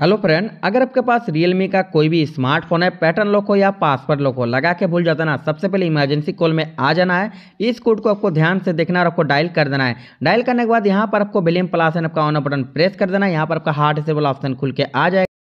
hello friend अगर आपके पास Realme का कोई भी स्मार्टफोन है पैटर्न लॉक हो या पासवर्ड लॉक हो लगा के भूल जाता ना सबसे पहले इमरजेंसी कॉल में आ जाना है इस कोड को आपको ध्यान से देखना और आपको डायल कर देना है डायल करने के बाद यहाँ पर आपको बिलियम प्लास एंड आपका ऑन बटन प्रेस कर देना है यहाँ पर आपका हार्ट से ऑप्शन खुल के आ जाएगा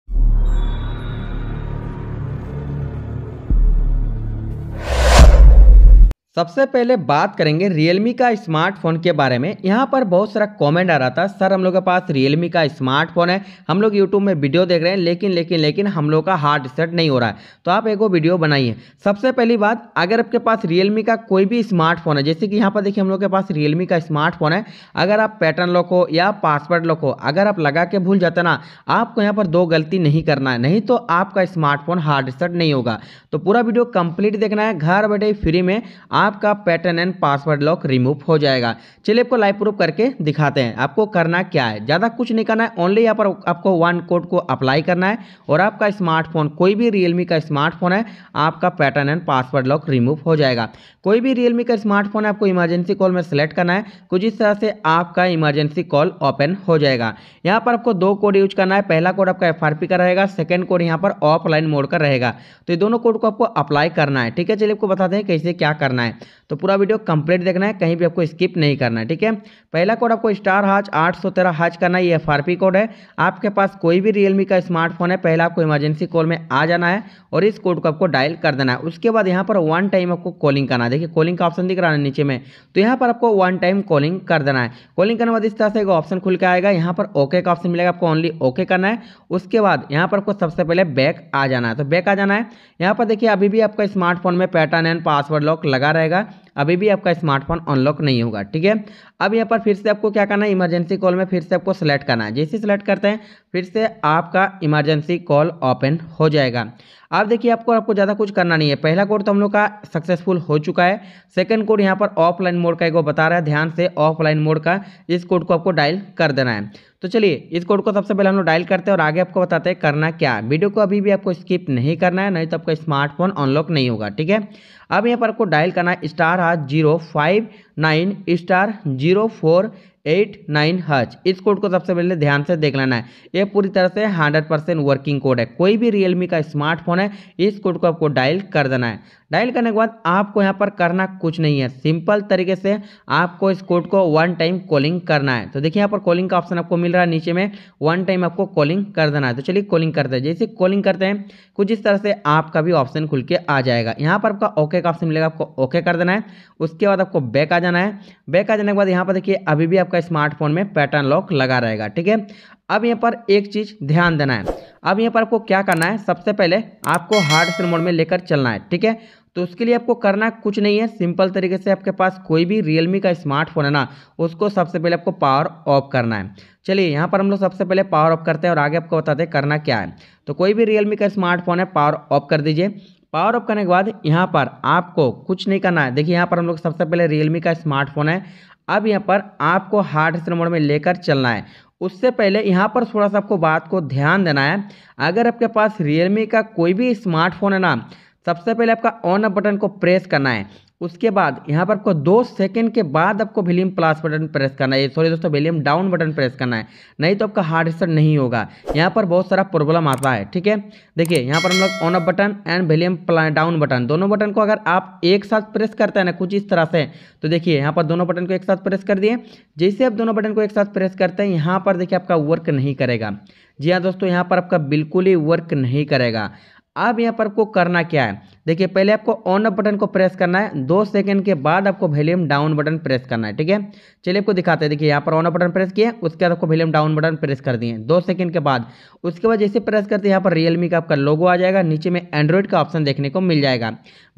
सबसे पहले बात करेंगे Realme का स्मार्टफोन के बारे में यहाँ पर बहुत सारा कमेंट आ रहा था सर हम लोग के पास Realme का स्मार्टफोन है हम लोग यूट्यूब में वीडियो देख रहे हैं लेकिन लेकिन लेकिन हम लोग का हार्ड सेट नहीं हो रहा है तो आप एक वीडियो बनाइए सबसे पहली बात अगर आपके पास Realme का कोई भी स्मार्टफोन है जैसे कि यहाँ पर देखिए हम लोग के पास रियलमी का स्मार्टफोन है अगर आप पैटर्न लॉक हो या पासवर्ड लॉक हो अगर आप लगा के भूल जाते ना आपको यहाँ पर दो गलती नहीं करना है नहीं तो आपका स्मार्टफोन हार्ड सेट नहीं होगा तो पूरा वीडियो कंप्लीट देखना है घर बैठे फ्री में आपका pattern and password lock remove हो जाएगा चलिए आपको लाइव प्रूफ करके दिखाते हैं आपको करना क्या है ज़्यादा कुछ नहीं करना है ओनली यहाँ पर आपको वन कोड को अप्लाई करना है और आपका स्मार्टफोन कोई भी रियलमी का स्मार्टफोन है आपका pattern and password lock remove हो जाएगा कोई भी रियलमी का स्मार्टफोन है आपको इमरजेंसी कॉल में सेलेक्ट करना है कुछ इस तरह से आपका इमरजेंसी कॉल ओपन हो जाएगा यहाँ पर आपको दो कोड यूज करना है पहला कोड आपका एफ का रहेगा सेकेंड कोड यहाँ पर ऑफलाइन मोड का रहेगा तो ये दोनों कोड को आपको अप्लाई करना है ठीक है चलिए आपको बताते हैं कैसे क्या करना है है तो पूरा वीडियो कंप्लीट देखना है कहीं भी आपको स्किप नहीं करना है ठीक है पहला कोड आपको स्टार हाज आठ सौ तेरह हाज करना है ये एफ कोड है आपके पास कोई भी रियलमी का स्मार्टफोन है पहला आपको इमरजेंसी कॉल में आ जाना है और इस कोड को आपको डायल कर देना है उसके बाद यहाँ पर वन टाइम आपको कॉलिंग करना है देखिए कॉलिंग का ऑप्शन दिख रहा है नीचे में तो यहाँ पर आपको वन टाइम कॉलिंग कर देना है कॉलिंग करने बाद इस तरह से एक ऑप्शन खुल के आएगा यहाँ पर ओके का ऑप्शन मिलेगा आपको ओनली ओके करना है उसके बाद यहाँ पर आपको सबसे पहले बैक आ जाना है तो बैक आ जाना है यहाँ पर देखिए अभी भी आपका स्मार्टफोन में पैटर्न एंड पासवर्ड लॉक लगा रहे जाएगा अभी भी आपका स्मार्टफोन अनलॉक नहीं होगा ठीक है अब यहाँ पर फिर से आपको क्या करना है इमरजेंसी कॉल में फिर से आपको सेलेक्ट करना है जैसे सेलेक्ट करते हैं फिर से आपका इमरजेंसी कॉल ओपन हो जाएगा अब देखिए आपको आपको ज़्यादा कुछ करना नहीं है पहला कोड तो हम लोग का सक्सेसफुल हो चुका है सेकंड कोड यहाँ पर ऑफलाइन मोड का एक बता रहा है ध्यान से ऑफलाइन मोड का इस कोड को आपको डायल कर देना है तो चलिए इस कोड को सबसे पहले हम लोग डायल करते हैं और आगे आपको बताते हैं करना क्या वीडियो को अभी भी आपको स्किप नहीं करना है नहीं तो आपका स्मार्टफोन अनलॉक नहीं होगा ठीक है अब यहाँ पर आपको डायल करना है स्टार महाराज zero five nine star zero four eight nine hash इस कोड को सबसे पहले ध्यान से देख लेना है ये पूरी तरह से हंड्रेड परसेंट वर्किंग कोड है कोई भी रियलमी का स्मार्टफोन है इस कोड को आपको डायल कर देना है डायल करने के बाद आपको यहाँ पर करना कुछ नहीं है सिंपल तरीके से आपको इस कोड को वन टाइम कॉलिंग करना है तो देखिए यहाँ पर कॉलिंग का ऑप्शन आपको मिल रहा है नीचे में वन टाइम आपको कॉलिंग कर देना है तो चलिए कॉलिंग करते हैं जैसे कॉलिंग करते हैं कुछ इस तरह से आपका भी ऑप्शन खुल के आ जाएगा यहाँ पर आपका ओके का ऑप्शन मिलेगा आपको ओके कर देना है उसके बाद आपको बैक आ जाना है बैक आ जाने के बाद यहाँ पर देखिए अभी भी आपका स्मार्टफोन में पैटर्न लॉक लगा रहेगा ठीक है अब यहाँ पर एक चीज़ ध्यान देना है अब यहाँ पर आपको क्या करना है सबसे पहले आपको हार्ड सेल मोड में लेकर चलना है ठीक है तो उसके लिए आपको करना कुछ नहीं है सिंपल तरीके से आपके पास कोई भी रियलमी का स्मार्टफोन है ना उसको सबसे पहले आपको पावर ऑफ करना है चलिए यहाँ पर हम लोग सबसे पहले पावर ऑफ करते हैं और आगे आपको बताते हैं करना क्या है तो कोई भी रियलमी का स्मार्टफोन है पावर ऑफ कर दीजिए पावर ऑफ करने के बाद यहाँ पर आपको कुछ नहीं करना है देखिए यहाँ पर हम लोग सबसे पहले रियलमी का स्मार्टफोन है अब यहाँ पर आपको हार्ड स्क्रीन मोड में लेकर चलना है उससे पहले यहाँ पर थोड़ा सा आपको बात को ध्यान देना है अगर आपके पास रियलमी का कोई भी स्मार्टफोन है ना सबसे पहले आपका ऑन बटन को प्रेस करना है उसके बाद यहाँ पर आपको दो सेकंड के बाद आपको वेलीम प्लस बटन प्रेस करना है सॉरी दोस्तों वेल्यूम डाउन बटन प्रेस करना है नहीं तो आपका हार्ड हिस्सा नहीं होगा यहाँ पर बहुत सारा प्रॉब्लम आता है ठीक है देखिए यहाँ पर हम लोग on up button and volume down button दोनों बटन को अगर आप एक साथ प्रेस करते हैं ना कुछ इस तरह से तो देखिए यहाँ पर दोनों बटन को एक साथ प्रेस कर दिए जैसे आप दोनों बटन को एक साथ प्रेस करते हैं यहाँ पर देखिए आपका वर्क नहीं करेगा जी हाँ दोस्तों यहाँ पर आपका बिल्कुल ही वर्क नहीं करेगा अब यहाँ पर आपको करना क्या है देखिए पहले आपको ऑन अप बटन को प्रेस करना है दो सेकंड के बाद आपको वॉल्यूम डाउन बटन प्रेस करना है ठीक है चलिए आपको दिखाते हैं देखिए यहाँ पर ऑन अप बटन प्रेस किए उसके बाद आपको वॉल्यूम डाउन बटन प्रेस कर दिए दो सेकंड के बाद उसके बाद जैसे प्रेस करते हैं यहाँ पर रियलमी का आपका लोगो आ जाएगा नीचे में एंड्रॉइड का ऑप्शन देखने को मिल जाएगा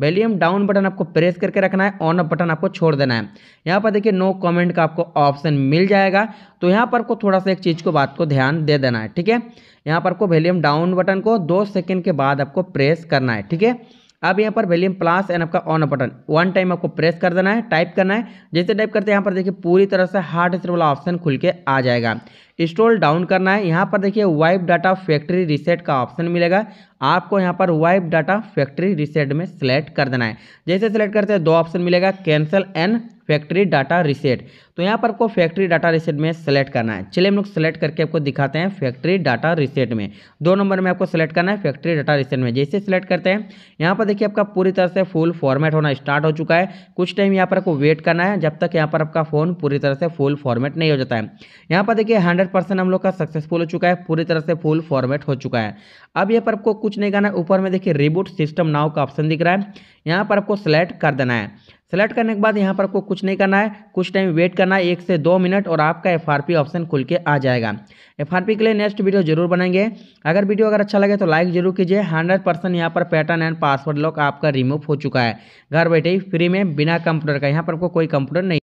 वॉल्यूम डाउन बटन आपको प्रेस करके रखना है ऑन अप बटन आपको छोड़ देना है यहाँ पर देखिए नो कॉमेंट का आपको ऑप्शन मिल जाएगा तो यहाँ पर आपको थोड़ा सा एक चीज़ को बात को ध्यान दे देना है ठीक है यहाँ पर आपको वैल्यूम डाउन बटन को दो सेकेंड के बाद आपको प्रेस करना है ठीक है अब यहाँ पर वैल्यूम प्लस एंड आपका ऑन बटन वन टाइम आपको प्रेस कर देना है टाइप करना है जैसे टाइप करते हैं यहाँ पर देखिए पूरी तरह से हार्ड डिस्क वाला ऑप्शन खुल के आ जाएगा इंस्टॉल डाउन करना है यहाँ पर देखिए वाइप डाटा फैक्ट्री रिसेट का ऑप्शन मिलेगा आपको यहाँ पर वाइप डाटा फैक्ट्री रिसेट में सिलेक्ट कर देना है जैसे सिलेक्ट करते हैं दो ऑप्शन मिलेगा cancel and factory data reset तो यहाँ पर आपको फैक्ट्री डाटा रिसेट में सेलेक्ट करना है चलिए हम लोग सेलेक्ट करके आपको दिखाते हैं फैक्ट्री डाटा रिसेट में दो नंबर में आपको सेलेक्ट करना है फैक्ट्री डाटा रिसेट में जैसे सेलेक्ट करते हैं यहाँ पर देखिए आपका पूरी तरह से फुल फॉर्मेट होना स्टार्ट हो चुका है कुछ टाइम यहाँ पर आपको वेट करना है जब तक यहाँ पर आपका फ़ोन पूरी तरह से फुल फॉर्मेट नहीं हो जाता है यहाँ पर देखिए हंड्रेड हम लोग का सक्सेसफुल हो चुका है पूरी तरह से फुल फॉर्मेट हो चुका है अब यहाँ पर आपको कुछ नहीं करना है ऊपर में देखिए रिबूट सिस्टम नाव का ऑप्शन दिख रहा है यहाँ पर आपको सेलेक्ट कर देना है सेलेक्ट करने के बाद यहाँ पर आपको कुछ नहीं करना है कुछ टाइम वेट करना है एक से दो मिनट और आपका एफ ऑप्शन खुल के आ जाएगा एफ के लिए नेक्स्ट वीडियो जरूर बनाएंगे अगर वीडियो अगर अच्छा लगे तो लाइक जरूर कीजिए हंड्रेड परसेंट यहाँ पर पैटर्न एंड पासवर्ड लॉक आपका रिमूव हो चुका है घर बैठे ही फ्री में बिना कंप्यूटर का यहाँ पर आपको कोई कंप्यूटर नहीं